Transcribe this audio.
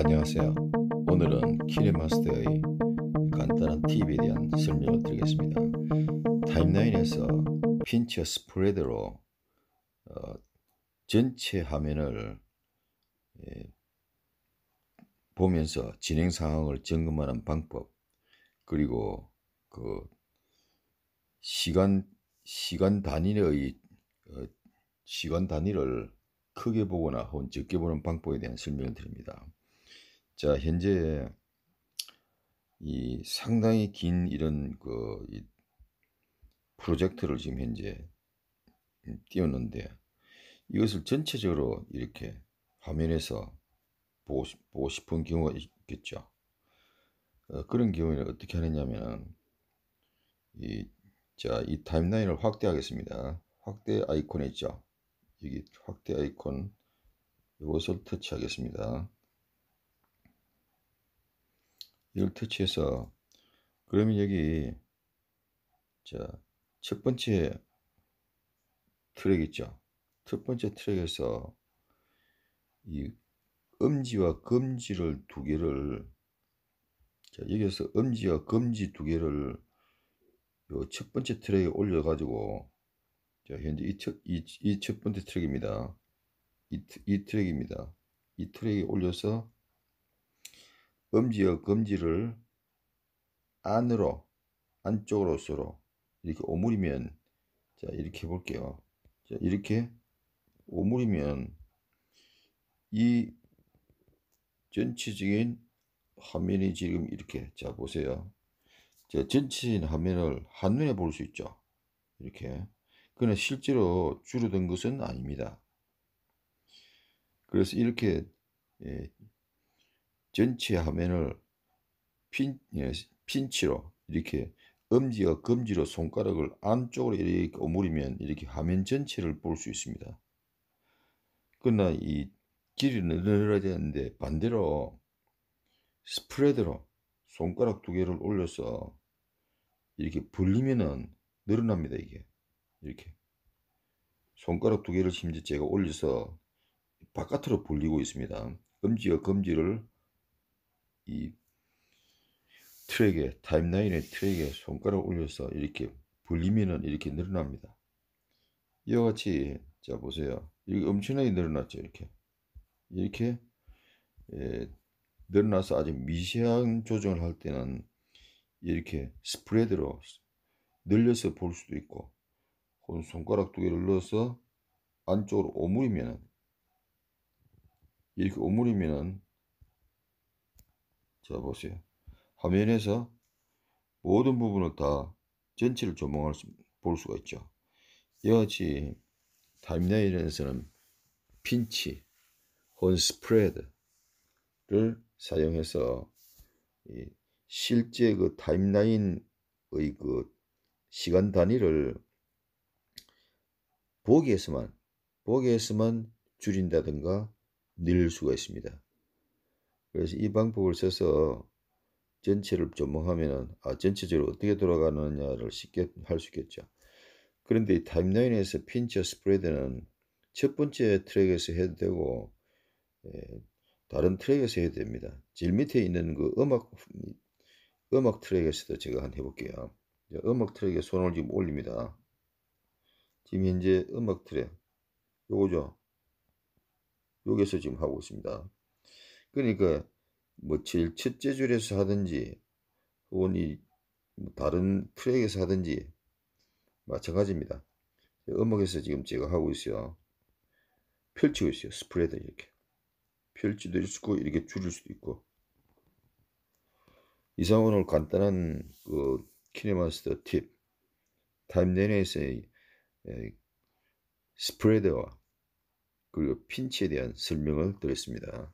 안녕하세요. 오늘은 키리마스터의 간단한 팁에 대한 설명을 드리겠습니다. 타임라인에서 핀처 스프레드로 어, 전체 화면을 예, 보면서 진행 상황을 점검하는 방법 그리고 그 시간 시간 단위의 어, 시간 단위를 크게 보거나 혹은 적게 보는 방법에 대한 설명을 드립니다. 자, 현재 이 상당히 긴 이런 그이 프로젝트를 지금 현재 음, 띄웠는데 이것을 전체적으로 이렇게 화면에서 보고, 싶, 보고 싶은 경우가 있겠죠. 어, 그런 경우에는 어떻게 하느냐면 이, 자, 이 타임라인을 확대하겠습니다. 확대 아이콘 있죠. 여기 확대 아이콘 이것을 터치하겠습니다. 이걸 터치해서 그러면 여기 자, 첫 번째 트랙 있죠. 첫 번째 트랙에서 이 엄지와 금지를두 개를 자, 여기에서 음지와금지두 개를 요 첫 번째 트랙에 올려 가지고 자, 현재 이 첫 이, 이첫 번째 트랙입니다. 이, 이 트랙입니다. 이 트랙에 올려서 엄지와 검지를 안으로 안쪽으로 서로 이렇게 오므리면 자 이렇게 볼게요 자 이렇게 오므리면 이 전체적인 화면이 지금 이렇게 자 보세요 자 전체적인 화면을 한눈에 볼 수 있죠 이렇게 그러나 실제로 줄어든 것은 아닙니다 그래서 이렇게 예, 전체 화면을 핀, 예, 핀치로 이렇게 엄지와 검지로 손가락을 안쪽으로 이렇게 오므리면 이렇게 화면 전체를 볼 수 있습니다. 그러나 이 길이 늘어야 되는데 반대로 스프레드로 손가락 두 개를 올려서 이렇게 벌리면은 늘어납니다 이게 이렇게 손가락 두 개를 심지어 제가 올려서 바깥으로 벌리고 있습니다. 엄지와 검지를 이 트랙에 타임라인의 트랙에 손가락 올려서 이렇게 불리면은 이렇게 늘어납니다. 이와 같이 자 보세요. 이게 엄청나게 늘어났죠. 이렇게 이렇게 예, 늘어나서 아주 미세한 조정을 할 때는 이렇게 스프레드로 늘려서 볼 수도 있고 혹은 손가락 두 개를 넣어서 안쪽으로 오므리면은 이렇게 오므리면은 자 보세요. 화면에서 모든 부분을 다 전체를 조망할 수, 볼 수가 있죠. 이와 같이 타임라인에서는 핀치, 혼 스프레드를 사용해서 실제 그 타임라인의 그 시간 단위를 보기에서만 보기에서만 줄인다든가 늘 수가 있습니다. 그래서 이 방법을 써서 전체를 조목하면은아 전체적으로 어떻게 돌아가느냐를 쉽게 할 수 있겠죠. 그런데 이 타임라인에서 핀처 스프레드는 첫 번째 트랙에서 해도 되고 예, 다른 트랙에서 해도 됩니다. 질 밑에 있는 그 음악 음악 트랙에서도 제가 한 해볼게요. 음악 트랙에 손을 지금 올립니다. 지금 현재 음악 트랙 요거죠. 여기서 지금 하고 있습니다. 그러니까 뭐 제일 첫째 줄에서 하든지 혹은 이 뭐 다른 트랙에서 하든지 마찬가지입니다. 음악에서 지금 제가 하고 있어요. 펼치고 있어요. 스프레드 이렇게. 펼치도 있고 이렇게 줄일 수도 있고. 이상 오늘 간단한 그 키네마스터 팁. 타임 내내에서의 스프레드와 그리고 핀치에 대한 설명을 드렸습니다.